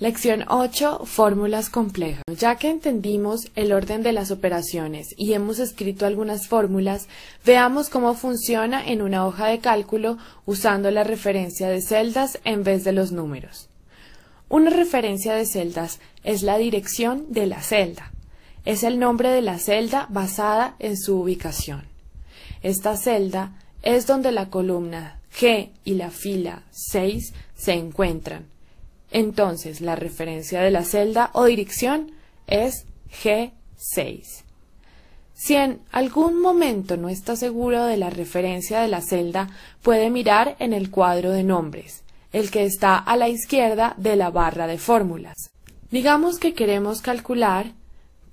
Lección 8. Fórmulas complejas. Ya que entendimos el orden de las operaciones y hemos escrito algunas fórmulas, veamos cómo funciona en una hoja de cálculo usando la referencia de celdas en vez de los números. Una referencia de celdas es la dirección de la celda. Es el nombre de la celda basada en su ubicación. Esta celda es donde la columna G y la fila 6 se encuentran entonces, la referencia de la celda o dirección es G6. Si en algún momento no está seguro de la referencia de la celda, puede mirar en el cuadro de nombres, el que está a la izquierda de la barra de fórmulas. Digamos que queremos calcular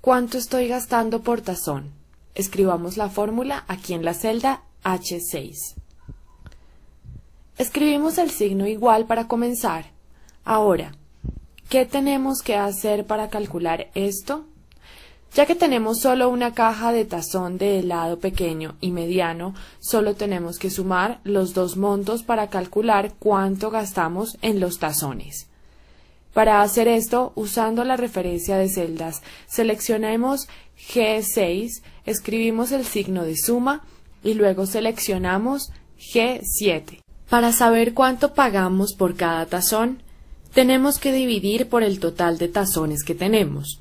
cuánto estoy gastando por tazón. Escribamos la fórmula aquí en la celda H6. Escribimos el signo igual para comenzar Ahora, ¿qué tenemos que hacer para calcular esto? Ya que tenemos solo una caja de tazón de helado pequeño y mediano, solo tenemos que sumar los dos montos para calcular cuánto gastamos en los tazones. Para hacer esto, usando la referencia de celdas, seleccionemos G6, escribimos el signo de suma y luego seleccionamos G7. Para saber cuánto pagamos por cada tazón, tenemos que dividir por el total de tazones que tenemos.